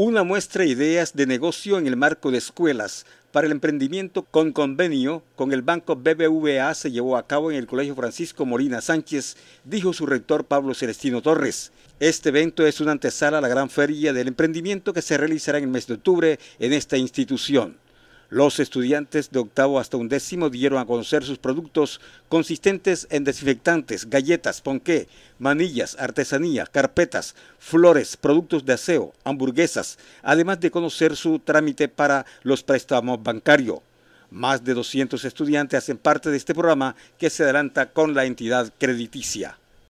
una muestra de ideas de negocio en el marco de escuelas para el emprendimiento con convenio con el Banco BBVA se llevó a cabo en el Colegio Francisco Molina Sánchez, dijo su rector Pablo Celestino Torres. Este evento es una antesala a la gran feria del emprendimiento que se realizará en el mes de octubre en esta institución. Los estudiantes de octavo hasta undécimo dieron a conocer sus productos consistentes en desinfectantes, galletas, ponqué, manillas, artesanía, carpetas, flores, productos de aseo, hamburguesas, además de conocer su trámite para los préstamos bancarios. Más de 200 estudiantes hacen parte de este programa que se adelanta con la entidad crediticia.